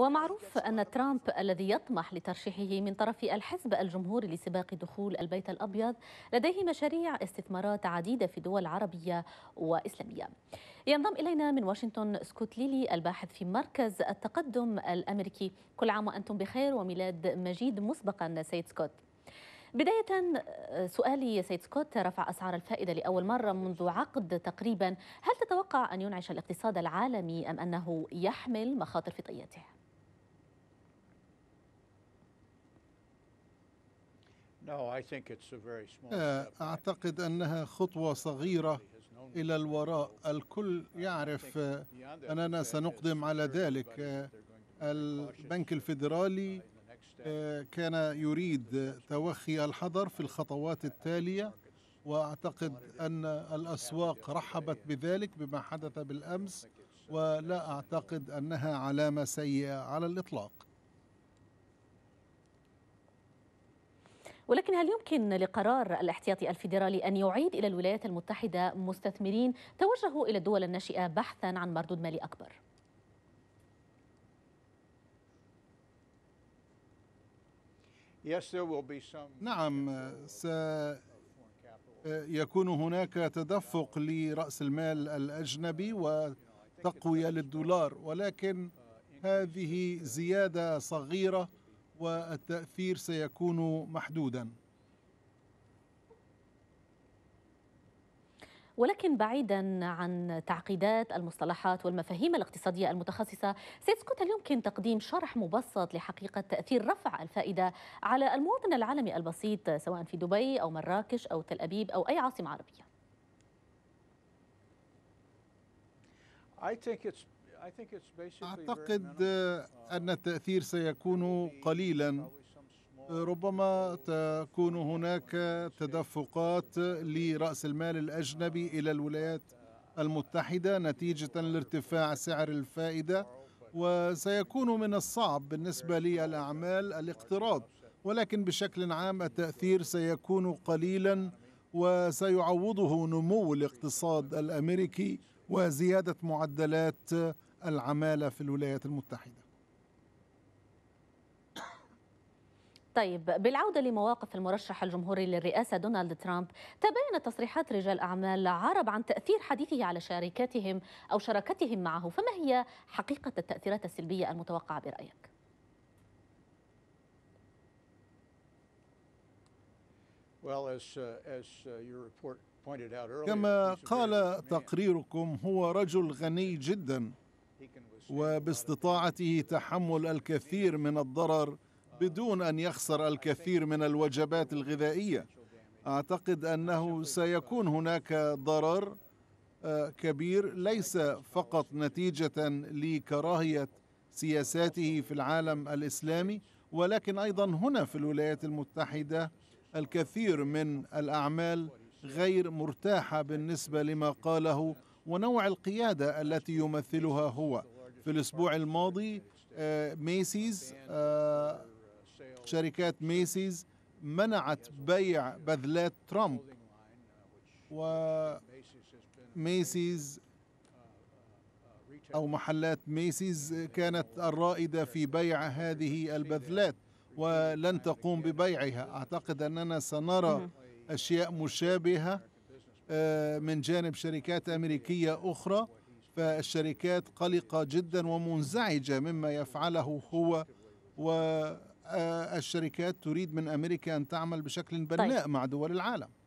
ومعروف أن ترامب الذي يطمح لترشيحه من طرف الحزب الجمهوري لسباق دخول البيت الأبيض لديه مشاريع استثمارات عديدة في دول عربية وإسلامية ينضم إلينا من واشنطن سكوت ليلي الباحث في مركز التقدم الأمريكي كل عام وأنتم بخير وميلاد مجيد مسبقا سيد سكوت بداية سؤالي سيد سكوت رفع أسعار الفائدة لأول مرة منذ عقد تقريبا هل تتوقع أن ينعش الاقتصاد العالمي أم أنه يحمل مخاطر في طياته؟ آه، أعتقد أنها خطوة صغيرة إلى الوراء الكل يعرف آه، أننا سنقدم على ذلك آه، البنك الفيدرالي uh, كان يريد توخي الحذر في الخطوات التالية وأعتقد أن الأسواق رحبت بذلك بما حدث بالأمس ولا أعتقد أنها علامة سيئة على الإطلاق ولكن هل يمكن لقرار الاحتياطي الفيدرالي أن يعيد إلى الولايات المتحدة مستثمرين توجهوا إلى الدول الناشئة بحثا عن مردود مالي أكبر؟ نعم سيكون هناك تدفق لرأس المال الأجنبي وتقوية للدولار ولكن هذه زيادة صغيرة والتأثير سيكون محدودا ولكن بعيدا عن تعقيدات المصطلحات والمفاهيم الاقتصادية المتخصصة سيد سكوت هل يمكن تقديم شرح مبسط لحقيقة تأثير رفع الفائدة على المواطن العالمي البسيط سواء في دبي أو مراكش أو تل أبيب أو أي عاصمة عربية أعتقد آه، أن التأثير سيكون قليلا آه، ربما تكون هناك تدفقات لرأس المال الأجنبي إلى الولايات المتحدة نتيجة لارتفاع سعر الفائدة وسيكون من الصعب بالنسبة للأعمال الاقتراض ولكن بشكل عام التأثير سيكون قليلا وسيعوضه نمو الاقتصاد الأمريكي وزيادة معدلات العمالة في الولايات المتحدة طيب بالعودة لمواقف المرشح الجمهوري للرئاسة دونالد ترامب تبين تصريحات رجال أعمال عرب عن تأثير حديثه على شركاتهم أو شراكتهم معه فما هي حقيقة التأثيرات السلبية المتوقعة برأيك؟ uh, uh, كما قال تقريركم هو رجل غني جدا وباستطاعته تحمل الكثير من الضرر بدون ان يخسر الكثير من الوجبات الغذائيه اعتقد انه سيكون هناك ضرر آه، كبير ليس فقط نتيجه لكراهيه سياساته في العالم الاسلامي ولكن ايضا هنا في الولايات المتحده الكثير من الاعمال غير مرتاحه بالنسبه لما قاله ونوع القيادة التي يمثلها هو في الأسبوع الماضي آه، ميسيز آه، شركات ميسيز منعت بيع بذلات ترامب وميسيز أو محلات ميسيز كانت الرائدة في بيع هذه البذلات ولن تقوم ببيعها أعتقد أننا سنرى أشياء مشابهة آه، من جانب شركات أمريكية أخرى فالشركات قلقة جدا ومنزعجة مما يفعله هو والشركات آه، تريد من أمريكا أن تعمل بشكل طيب. بناء طيب. مع دول العالم